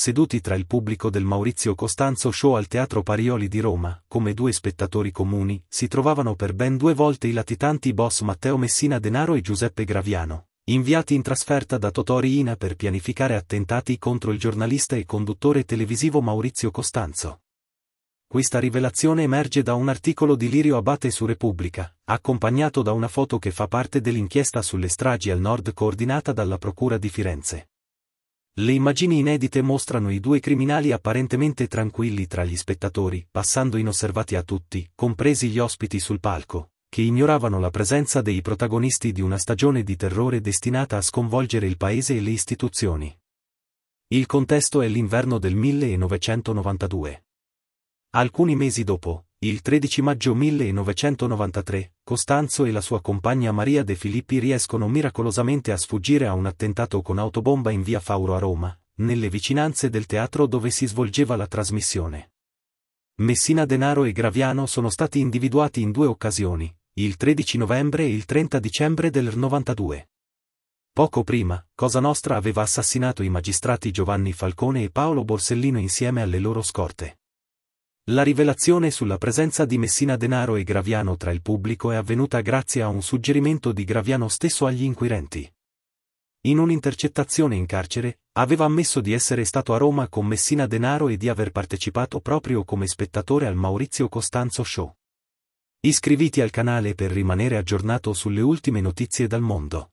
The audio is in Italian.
seduti tra il pubblico del Maurizio Costanzo Show al Teatro Parioli di Roma, come due spettatori comuni, si trovavano per ben due volte i latitanti boss Matteo Messina Denaro e Giuseppe Graviano, inviati in trasferta da Totori Ina per pianificare attentati contro il giornalista e conduttore televisivo Maurizio Costanzo. Questa rivelazione emerge da un articolo di Lirio Abate su Repubblica, accompagnato da una foto che fa parte dell'inchiesta sulle stragi al nord coordinata dalla Procura di Firenze. Le immagini inedite mostrano i due criminali apparentemente tranquilli tra gli spettatori, passando inosservati a tutti, compresi gli ospiti sul palco, che ignoravano la presenza dei protagonisti di una stagione di terrore destinata a sconvolgere il paese e le istituzioni. Il contesto è l'inverno del 1992. Alcuni mesi dopo, il 13 maggio 1993, Costanzo e la sua compagna Maria De Filippi riescono miracolosamente a sfuggire a un attentato con autobomba in via Fauro a Roma, nelle vicinanze del teatro dove si svolgeva la trasmissione. Messina Denaro e Graviano sono stati individuati in due occasioni, il 13 novembre e il 30 dicembre del 92. Poco prima, Cosa Nostra aveva assassinato i magistrati Giovanni Falcone e Paolo Borsellino insieme alle loro scorte. La rivelazione sulla presenza di Messina Denaro e Graviano tra il pubblico è avvenuta grazie a un suggerimento di Graviano stesso agli inquirenti. In un'intercettazione in carcere, aveva ammesso di essere stato a Roma con Messina Denaro e di aver partecipato proprio come spettatore al Maurizio Costanzo Show. Iscriviti al canale per rimanere aggiornato sulle ultime notizie dal mondo.